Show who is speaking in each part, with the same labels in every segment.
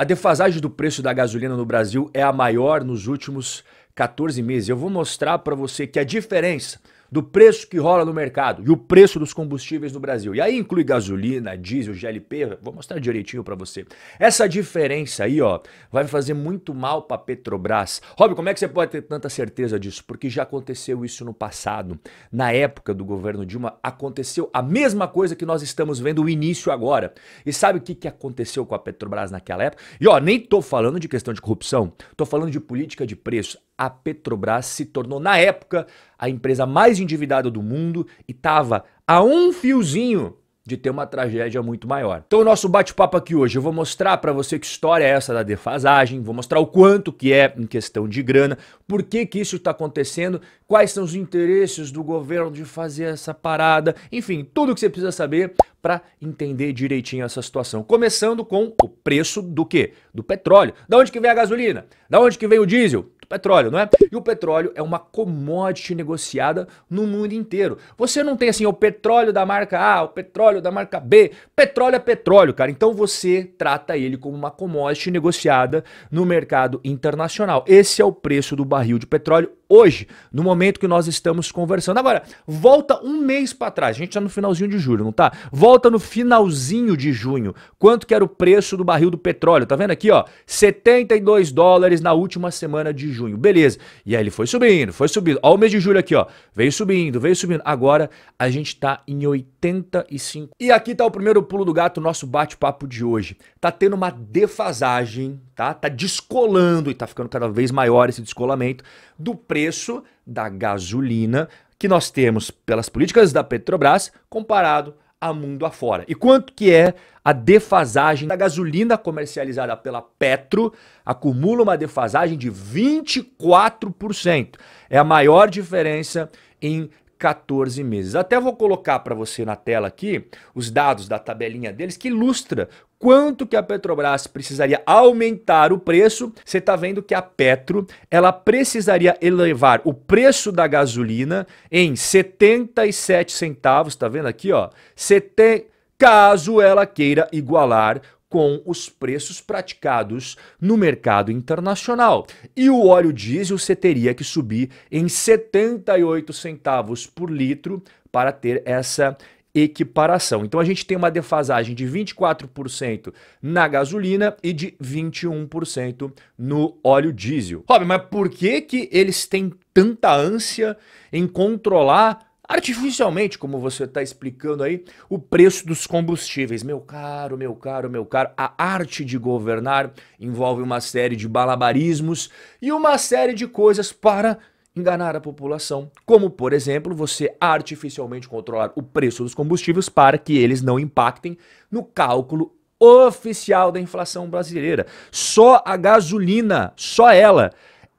Speaker 1: A defasagem do preço da gasolina no Brasil é a maior nos últimos 14 meses. Eu vou mostrar para você que a diferença do preço que rola no mercado e o preço dos combustíveis no Brasil. E aí inclui gasolina, diesel, GLP, vou mostrar direitinho para você. Essa diferença aí, ó, vai fazer muito mal para Petrobras. Rob, como é que você pode ter tanta certeza disso? Porque já aconteceu isso no passado. Na época do governo Dilma aconteceu a mesma coisa que nós estamos vendo o início agora. E sabe o que, que aconteceu com a Petrobras naquela época? E ó, nem tô falando de questão de corrupção, tô falando de política de preço a Petrobras se tornou, na época, a empresa mais endividada do mundo e estava a um fiozinho de ter uma tragédia muito maior. Então, o nosso bate-papo aqui hoje, eu vou mostrar para você que história é essa da defasagem, vou mostrar o quanto que é em questão de grana, por que que isso está acontecendo, quais são os interesses do governo de fazer essa parada, enfim, tudo que você precisa saber para entender direitinho essa situação. Começando com o preço do quê? Do petróleo. Da onde que vem a gasolina? Da onde que vem o diesel? Petróleo, não é? E o petróleo é uma commodity negociada no mundo inteiro. Você não tem assim o petróleo da marca A, o petróleo da marca B. Petróleo é petróleo, cara. Então você trata ele como uma commodity negociada no mercado internacional. Esse é o preço do barril de petróleo hoje, no momento que nós estamos conversando. Agora, volta um mês para trás, a gente está no finalzinho de julho, não tá? Volta no finalzinho de junho, quanto que era o preço do barril do petróleo, tá vendo aqui, ó? 72 dólares na última semana de junho, beleza. E aí ele foi subindo, foi subindo, ó o mês de julho aqui, ó, veio subindo, veio subindo. Agora, a gente está em 85. E aqui tá o primeiro pulo do gato, nosso bate-papo de hoje. Tá tendo uma defasagem, tá? Tá descolando e tá ficando cada vez maior esse descolamento do preço preço da gasolina que nós temos pelas políticas da Petrobras comparado a mundo afora. E quanto que é a defasagem da gasolina comercializada pela Petro? Acumula uma defasagem de 24%. É a maior diferença em 14 meses. Até vou colocar para você na tela aqui os dados da tabelinha deles que ilustra quanto que a Petrobras precisaria aumentar o preço, você está vendo que a Petro ela precisaria elevar o preço da gasolina em 77 centavos, está vendo aqui, ó? Sete, caso ela queira igualar com os preços praticados no mercado internacional. E o óleo diesel você teria que subir em 78 centavos por litro para ter essa equiparação. Então a gente tem uma defasagem de 24% na gasolina e de 21% no óleo diesel. Rob, mas por que que eles têm tanta ânsia em controlar artificialmente, como você está explicando aí, o preço dos combustíveis. Meu caro, meu caro, meu caro, a arte de governar envolve uma série de balabarismos e uma série de coisas para enganar a população, como, por exemplo, você artificialmente controlar o preço dos combustíveis para que eles não impactem no cálculo oficial da inflação brasileira. Só a gasolina, só ela,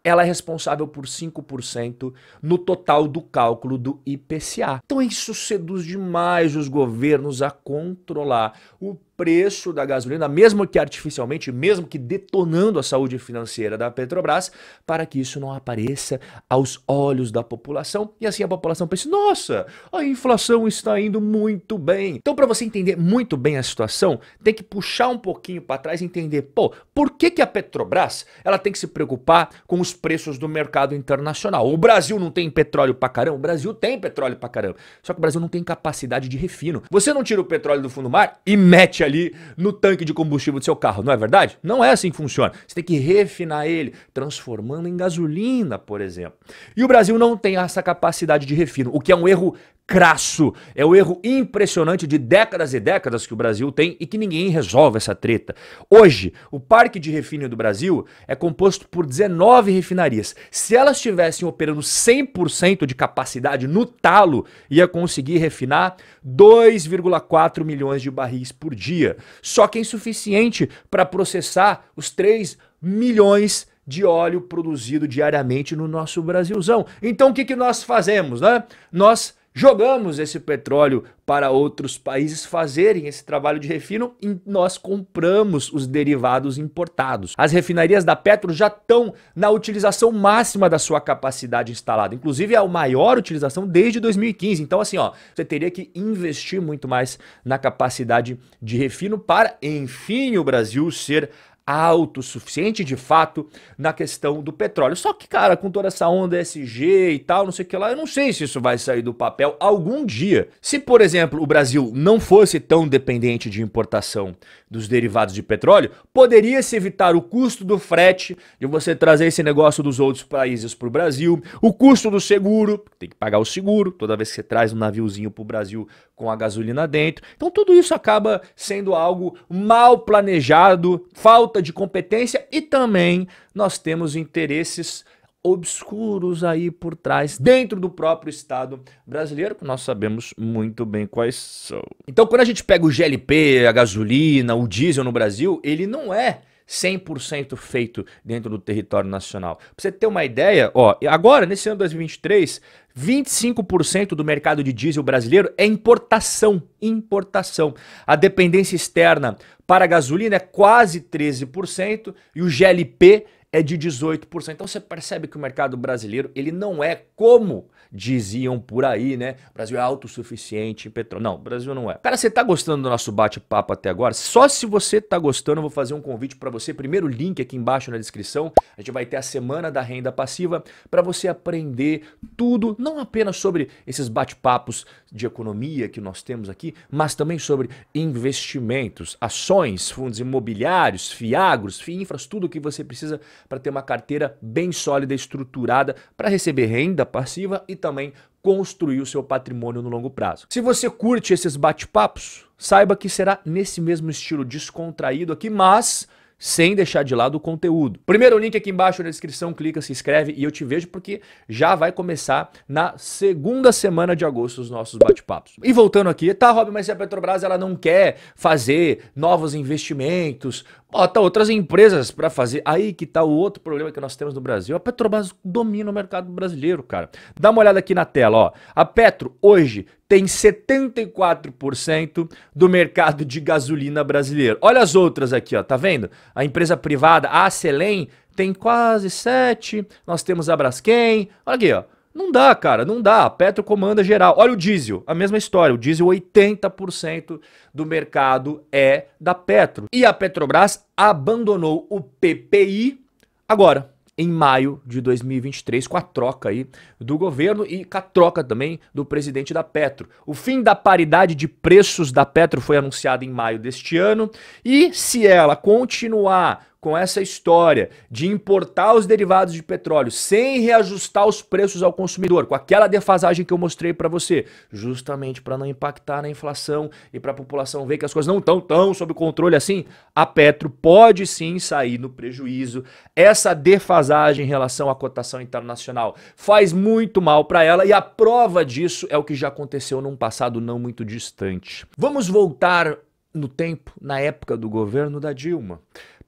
Speaker 1: ela é responsável por 5% no total do cálculo do IPCA. Então isso seduz demais os governos a controlar o preço da gasolina, mesmo que artificialmente, mesmo que detonando a saúde financeira da Petrobras, para que isso não apareça aos olhos da população. E assim a população pense: nossa, a inflação está indo muito bem. Então, para você entender muito bem a situação, tem que puxar um pouquinho para trás e entender, pô, por que, que a Petrobras ela tem que se preocupar com os preços do mercado internacional? O Brasil não tem petróleo para caramba, o Brasil tem petróleo para caramba. Só que o Brasil não tem capacidade de refino. Você não tira o petróleo do fundo do mar e mete a ali no tanque de combustível do seu carro, não é verdade? Não é assim que funciona. Você tem que refinar ele, transformando em gasolina, por exemplo. E o Brasil não tem essa capacidade de refino, o que é um erro crasso. É o erro impressionante de décadas e décadas que o Brasil tem e que ninguém resolve essa treta. Hoje, o parque de refino do Brasil é composto por 19 refinarias. Se elas estivessem operando 100% de capacidade no talo, ia conseguir refinar 2,4 milhões de barris por dia. Só que é insuficiente para processar os 3 milhões de óleo produzido diariamente no nosso Brasilzão. Então o que, que nós fazemos, né? Nós Jogamos esse petróleo para outros países fazerem esse trabalho de refino e nós compramos os derivados importados. As refinarias da Petro já estão na utilização máxima da sua capacidade instalada, inclusive é a maior utilização desde 2015. Então assim, ó, você teria que investir muito mais na capacidade de refino para enfim o Brasil ser autossuficiente de fato na questão do petróleo. Só que, cara, com toda essa onda SG e tal, não sei o que lá, eu não sei se isso vai sair do papel algum dia. Se, por exemplo, o Brasil não fosse tão dependente de importação dos derivados de petróleo, poderia se evitar o custo do frete, de você trazer esse negócio dos outros países para o Brasil, o custo do seguro, tem que pagar o seguro toda vez que você traz um naviozinho para o Brasil com a gasolina dentro. Então, tudo isso acaba sendo algo mal planejado, falta falta de competência e também nós temos interesses obscuros aí por trás, dentro do próprio Estado brasileiro, que nós sabemos muito bem quais são. Então, quando a gente pega o GLP, a gasolina, o diesel no Brasil, ele não é 100% feito dentro do território nacional. Pra você ter uma ideia, ó, agora, nesse ano 2023, 25% do mercado de diesel brasileiro é importação, importação. A dependência externa para a gasolina é quase 13% e o GLP é de 18%. Então você percebe que o mercado brasileiro, ele não é como diziam por aí, né? O Brasil é autossuficiente em petróleo. Não, o Brasil não é. Cara, você tá gostando do nosso bate-papo até agora? Só se você tá gostando, eu vou fazer um convite para você. Primeiro link aqui embaixo na descrição. A gente vai ter a semana da renda passiva para você aprender tudo, não apenas sobre esses bate-papos de economia que nós temos aqui, mas também sobre investimentos, ações, fundos imobiliários, fiagros, FIINFRAS, tudo o que você precisa para ter uma carteira bem sólida, estruturada, para receber renda passiva e também construir o seu patrimônio no longo prazo. Se você curte esses bate-papos, saiba que será nesse mesmo estilo descontraído aqui, mas sem deixar de lado o conteúdo. Primeiro link aqui embaixo na descrição, clica, se inscreve e eu te vejo porque já vai começar na segunda semana de agosto os nossos bate-papos. E voltando aqui, tá, Rob, mas se a Petrobras ela não quer fazer novos investimentos bota tá outras empresas para fazer. Aí que tá o outro problema que nós temos no Brasil. A Petrobras domina o mercado brasileiro, cara. Dá uma olhada aqui na tela, ó. A Petro hoje tem 74% do mercado de gasolina brasileiro. Olha as outras aqui, ó, tá vendo? A empresa privada, a Acelen, tem quase 7. Nós temos a Braskem. Olha aqui, ó. Não dá, cara, não dá. A Petro comanda geral. Olha o diesel, a mesma história. O diesel, 80% do mercado é da Petro. E a Petrobras abandonou o PPI agora, em maio de 2023, com a troca aí do governo e com a troca também do presidente da Petro. O fim da paridade de preços da Petro foi anunciado em maio deste ano. E se ela continuar com essa história de importar os derivados de petróleo sem reajustar os preços ao consumidor, com aquela defasagem que eu mostrei para você, justamente para não impactar na inflação e para a população ver que as coisas não estão tão sob controle assim, a Petro pode sim sair no prejuízo. Essa defasagem em relação à cotação internacional faz muito mal para ela e a prova disso é o que já aconteceu num passado não muito distante. Vamos voltar no tempo, na época do governo da Dilma.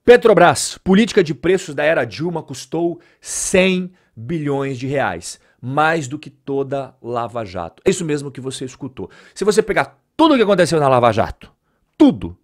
Speaker 1: Petrobras, política de preços da era Dilma custou 100 bilhões de reais, mais do que toda Lava Jato. É isso mesmo que você escutou. Se você pegar tudo o que aconteceu na Lava Jato, tudo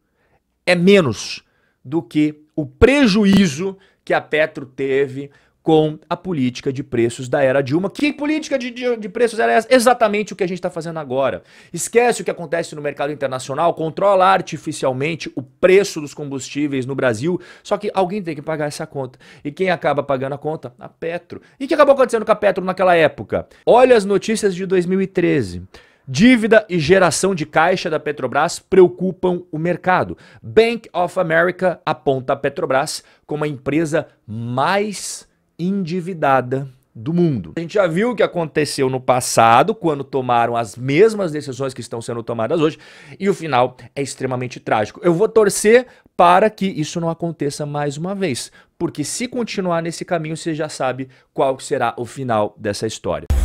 Speaker 1: é menos do que o prejuízo que a Petro teve com a política de preços da era Dilma. Que política de, de, de preços era essa? Exatamente o que a gente está fazendo agora. Esquece o que acontece no mercado internacional, controla artificialmente o preço dos combustíveis no Brasil, só que alguém tem que pagar essa conta. E quem acaba pagando a conta? A Petro. E o que acabou acontecendo com a Petro naquela época? Olha as notícias de 2013. Dívida e geração de caixa da Petrobras preocupam o mercado. Bank of America aponta a Petrobras como a empresa mais endividada do mundo. A gente já viu o que aconteceu no passado, quando tomaram as mesmas decisões que estão sendo tomadas hoje, e o final é extremamente trágico. Eu vou torcer para que isso não aconteça mais uma vez, porque se continuar nesse caminho, você já sabe qual será o final dessa história.